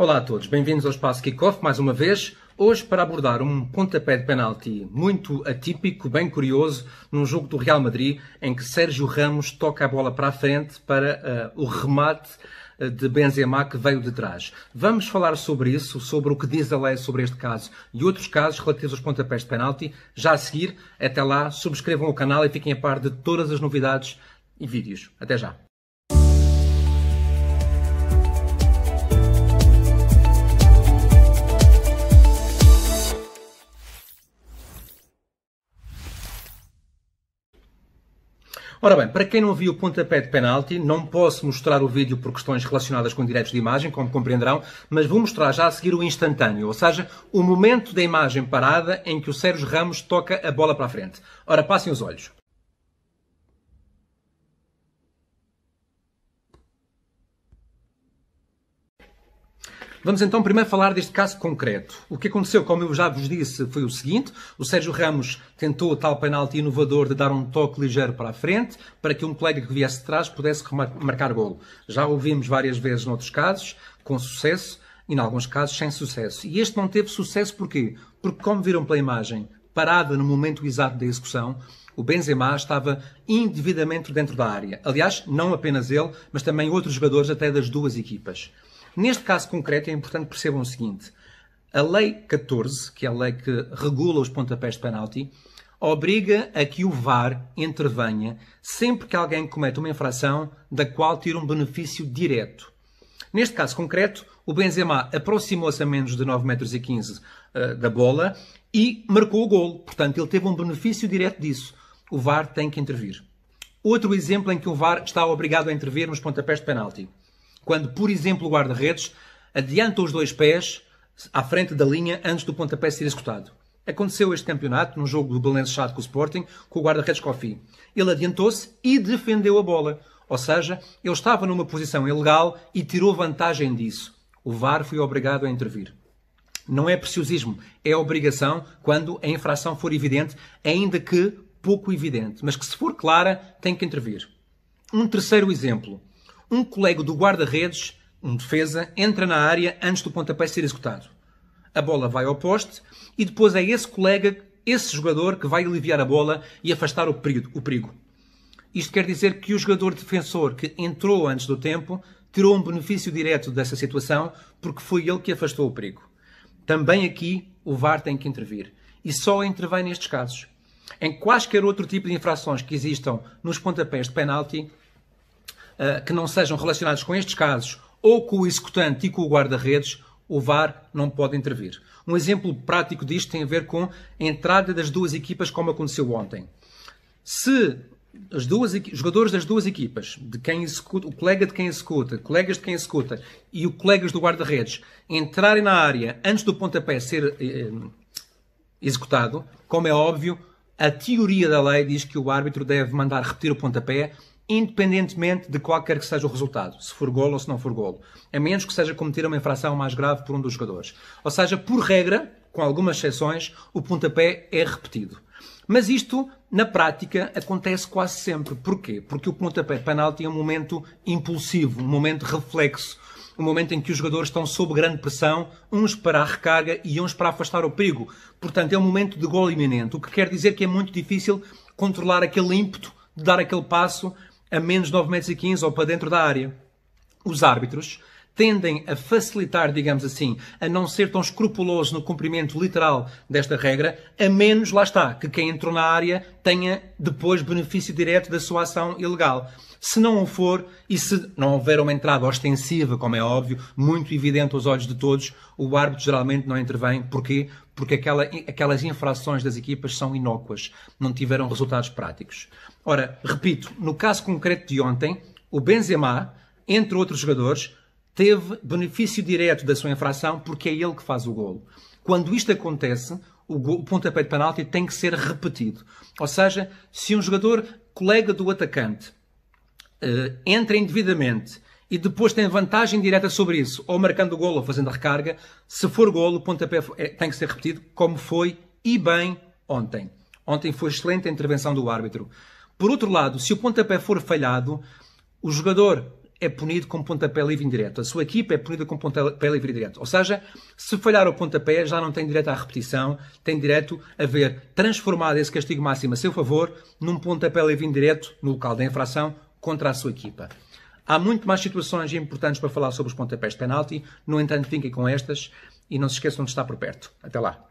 Olá a todos, bem-vindos ao Espaço Kickoff mais uma vez. Hoje para abordar um pontapé de penalti muito atípico, bem curioso, num jogo do Real Madrid em que Sérgio Ramos toca a bola para a frente para uh, o remate eh, de Benzema que veio de trás. Vamos falar sobre isso, sobre o que diz a lei sobre este caso e outros casos relativos aos pontapés de penalti, já a seguir. Até lá, subscrevam o canal e fiquem a par de todas as novidades e vídeos. Até já. Ora bem, para quem não viu o pontapé de penalti, não posso mostrar o vídeo por questões relacionadas com direitos de imagem, como compreenderão, mas vou mostrar já a seguir o instantâneo, ou seja, o momento da imagem parada em que o Sérgio Ramos toca a bola para a frente. Ora, passem os olhos. Vamos então primeiro falar deste caso concreto. O que aconteceu, como eu já vos disse, foi o seguinte: o Sérgio Ramos tentou tal penalti inovador de dar um toque ligeiro para a frente, para que um colega que viesse de trás pudesse marcar golo. Já ouvimos várias vezes noutros casos, com sucesso, e em alguns casos sem sucesso. E este não teve sucesso porquê? Porque, como viram pela imagem, parada no momento exato da execução, o Benzema estava indevidamente dentro da área. Aliás, não apenas ele, mas também outros jogadores até das duas equipas. Neste caso concreto, é importante que percebam o seguinte: a Lei 14, que é a lei que regula os pontapés de penalti, obriga a que o VAR intervenha sempre que alguém comete uma infração da qual tira um benefício direto. Neste caso concreto, o Benzema aproximou-se a menos de 9,15 metros eh, da bola e marcou o golo. Portanto, ele teve um benefício direto disso. O VAR tem que intervir. Outro exemplo em que o VAR está obrigado a intervir nos pontapés de penalti quando, por exemplo, o guarda-redes adianta os dois pés à frente da linha antes do pontapé ser executado. Aconteceu este campeonato, num jogo do Belenenses-Chade com o Sporting, com o guarda-redes Cofi. Ele adiantou-se e defendeu a bola. Ou seja, ele estava numa posição ilegal e tirou vantagem disso. O VAR foi obrigado a intervir. Não é preciosismo, é obrigação quando a infração for evidente, ainda que pouco evidente, mas que se for clara, tem que intervir. Um terceiro exemplo um colega do guarda-redes, um defesa, entra na área antes do pontapé ser executado. A bola vai ao poste e depois é esse colega, esse jogador, que vai aliviar a bola e afastar o perigo. Isto quer dizer que o jogador defensor que entrou antes do tempo tirou um benefício direto dessa situação porque foi ele que afastou o perigo. Também aqui o VAR tem que intervir. E só intervém nestes casos. Em quaisquer outro tipo de infrações que existam nos pontapés de penalti, eh, que não sejam relacionados com estes casos ou com o executante e com o guarda-redes, o VAR não pode intervir. Um exemplo prático disto tem a ver com a entrada das duas equipas, como aconteceu ontem. Se os jogadores das duas equipas, de quem executa, o colega de quem executa, colegas de quem executa e o colegas do guarda-redes entrarem na área antes do pontapé ser eh, eh executado, como é óbvio, a teoria da lei diz que o árbitro deve mandar repetir o pontapé independentemente de qualquer que seja o resultado, se for golo ou se não for golo, a menos que seja cometer uma infração mais grave por um dos jogadores. Ou seja, por regra, com algumas exceções, o pontapé é repetido. Mas isto, na prática, acontece quase sempre. Porquê? Porque o pontapé penalti é um momento impulsivo, um momento reflexo, um momento em que os jogadores estão sob grande pressão, uns para a recarga e uns para afastar o perigo. Portanto, é um momento de gol iminente, o que quer dizer que é muito difícil controlar aquele ímpeto de dar aquele passo a menos 9,15 metros ou para dentro da área. Os árbitros tendem a facilitar, digamos assim, a não ser tão escrupuloso no cumprimento literal desta regra, a menos, lá está, que quem entrou na área tenha depois benefício direto da sua ação ilegal. Se não o for, e se não houver uma entrada ostensiva, como é óbvio, muito evidente aos olhos de todos, o árbitro geralmente não intervém. Porquê? Porque aquela, aquelas infrações das equipas são inócuas, não tiveram resultados práticos. Ora, repito, no caso concreto de ontem, o Benzema, entre outros jogadores, teve benefício direto da sua infração porque é ele que faz o golo. Quando isto acontece, o, gol, o pontapé de penalti tem que ser repetido. Ou seja, se um jogador, colega do atacante, eh, entra indevidamente e depois tem vantagem direta sobre isso, ou marcando o golo ou fazendo a recarga, se for golo, o pontapé é, tem que ser repetido, como foi e bem ontem. Ontem foi excelente a intervenção do árbitro. Por outro lado, se o pontapé for falhado, o jogador é punido com pontapé livre indireto. A sua equipa é punida com pontapé livre indireto. Ou seja, se falhar o pontapé, já não tem direito à repetição, tem direito a ver transformado esse castigo máximo a seu favor num pontapé livre indireto no local da infração contra a sua equipa. Há muito mais situações importantes para falar sobre os pontapés de penalti, no entanto, fiquem com estas e não se esqueçam de estar por perto. Até lá.